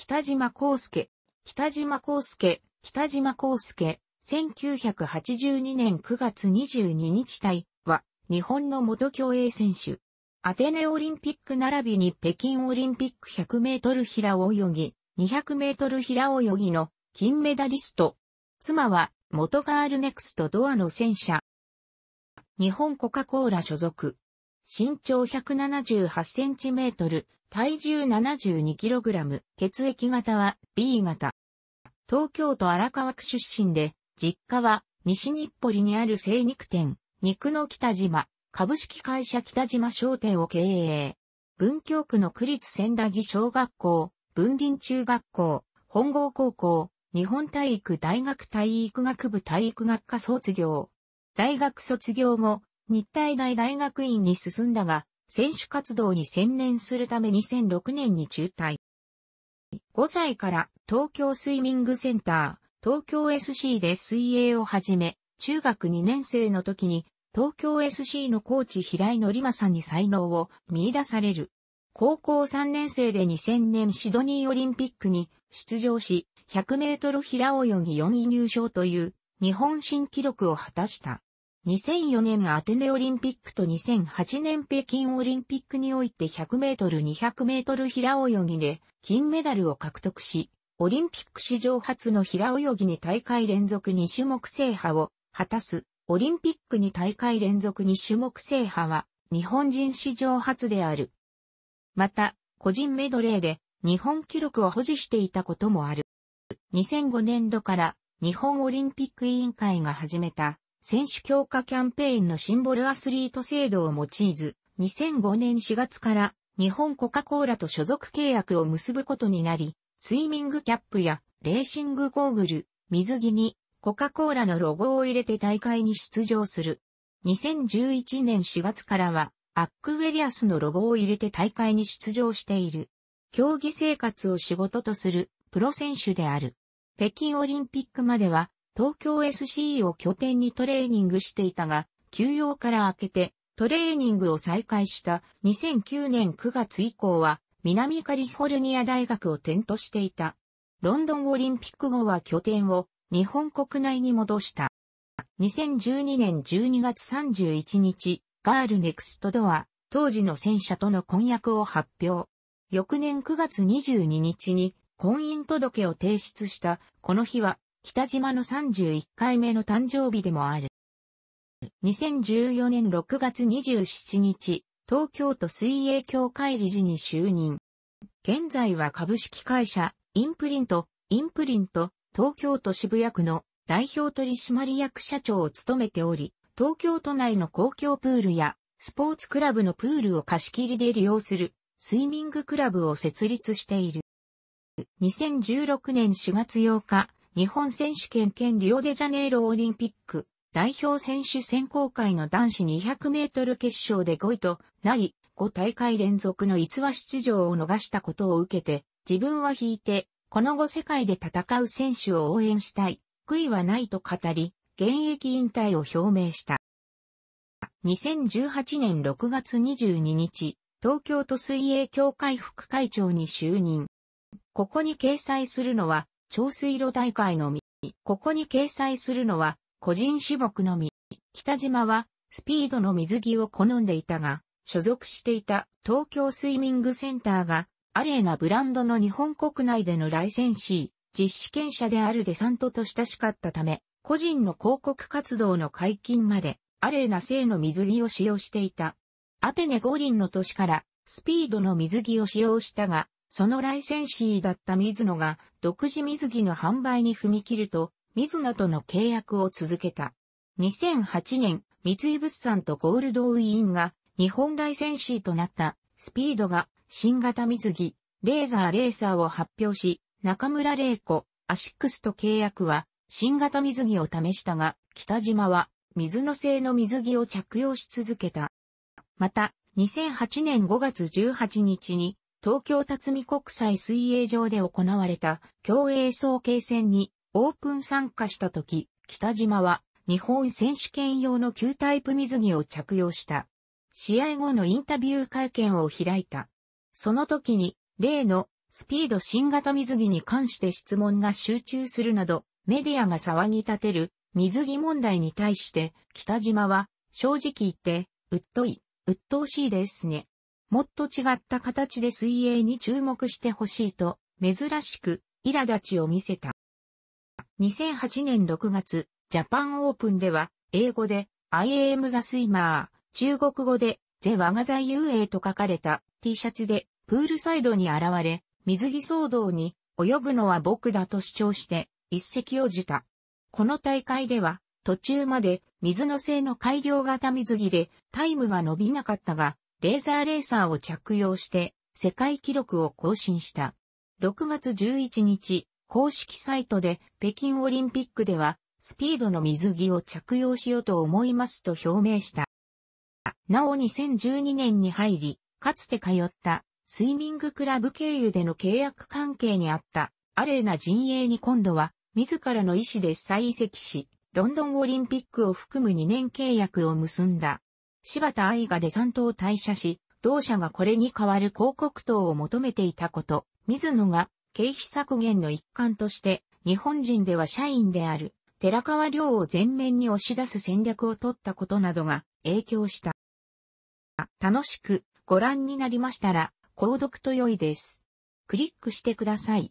北島康介、北島康介、北島康介、1982年9月22日体は、日本の元競泳選手。アテネオリンピック並びに北京オリンピック100メートル平泳ぎ、200メートル平泳ぎの金メダリスト。妻は元ガールネクストドアの戦車。日本コカ・コーラ所属。身長178センチメートル、体重 72kg、血液型は B 型。東京都荒川区出身で、実家は西日暮里にある精肉店、肉の北島、株式会社北島商店を経営。文京区の区立千台木小学校、文林中学校、本郷高校、日本体育大学体育学部体育学科卒業。大学卒業後、日体大大学院に進んだが、選手活動に専念するため2006年に中退。5歳から東京スイミングセンター、東京 SC で水泳を始め、中学2年生の時に東京 SC のコーチ平井則正に才能を見出される。高校3年生で2000年シドニーオリンピックに出場し、100メートル平泳ぎ4位入賞という日本新記録を果たした。2004年アテネオリンピックと2008年北京オリンピックにおいて100メートル200メートル平泳ぎで金メダルを獲得し、オリンピック史上初の平泳ぎに大会連続2種目制覇を果たす、オリンピックに大会連続2種目制覇は日本人史上初である。また、個人メドレーで日本記録を保持していたこともある。2005年度から日本オリンピック委員会が始めた選手強化キャンペーンのシンボルアスリート制度を用いず、2005年4月から日本コカ・コーラと所属契約を結ぶことになり、スイミングキャップやレーシングゴーグル、水着にコカ・コーラのロゴを入れて大会に出場する。2011年4月からはアックウェリアスのロゴを入れて大会に出場している。競技生活を仕事とするプロ選手である。北京オリンピックまでは東京 SCE を拠点にトレーニングしていたが、休養から明けてトレーニングを再開した2009年9月以降は南カリフォルニア大学を転としていた。ロンドンオリンピック後は拠点を日本国内に戻した。2012年12月31日、ガールネクストドア、当時の戦車との婚約を発表。翌年9月22日に婚姻届を提出した、この日は北島の31回目の誕生日でもある。2014年6月27日、東京都水泳協会理事に就任。現在は株式会社、インプリント、インプリント、東京都渋谷区の代表取締役社長を務めており、東京都内の公共プールやスポーツクラブのプールを貸し切りで利用するスイミングクラブを設立している。2016年4月8日、日本選手権兼リオデジャネイロオリンピック代表選手選考会の男子200メートル決勝で5位となり、5大会連続の逸話出場を逃したことを受けて、自分は引いて、この後世界で戦う選手を応援したい、悔いはないと語り、現役引退を表明した。2018年6月22日、東京都水泳協会副会長に就任。ここに掲載するのは、長水路大会のみ。ここに掲載するのは、個人種目のみ。北島は、スピードの水着を好んでいたが、所属していた東京スイミングセンターが、アレーナブランドの日本国内でのライセンシー、実施権者であるデサントと親しかったため、個人の広告活動の解禁まで、アレーナ製の水着を使用していた。アテネ五輪の年から、スピードの水着を使用したが、そのライセンシーだった水野が独自水着の販売に踏み切ると、水野との契約を続けた。2008年、三井物産とゴールドウィーンが日本ライセンシーとなったスピードが新型水着、レーザーレーサーを発表し、中村玲子、アシックスと契約は新型水着を試したが、北島は水野製の水着を着用し続けた。また、2008年5月18日に東京辰巳国際水泳場で行われた競泳総計戦にオープン参加した時、北島は日本選手権用の旧タイプ水着を着用した。試合後のインタビュー会見を開いた。その時に、例のスピード新型水着に関して質問が集中するなど、メディアが騒ぎ立てる水着問題に対して、北島は正直言って、うっとい、うっとうしいですね。もっと違った形で水泳に注目してほしいと、珍しく、苛立ちを見せた。2008年6月、ジャパンオープンでは、英語で、I am the swimmer、中国語で、ゼワガザ遊泳と書かれた T シャツで、プールサイドに現れ、水着騒動に、泳ぐのは僕だと主張して、一石をじた。この大会では、途中まで水の性の改良型水着でタイムが伸びなかったが、レーザーレーサーを着用して世界記録を更新した。6月11日、公式サイトで北京オリンピックではスピードの水着を着用しようと思いますと表明した。なお2012年に入り、かつて通ったスイミングクラブ経由での契約関係にあったアレーナ陣営に今度は自らの意思で再移籍し、ロンドンオリンピックを含む2年契約を結んだ。柴田愛がデサントを退社し、同社がこれに代わる広告塔を求めていたこと、水野が経費削減の一環として、日本人では社員である、寺川亮を前面に押し出す戦略を取ったことなどが影響した。楽しくご覧になりましたら、購読と良いです。クリックしてください。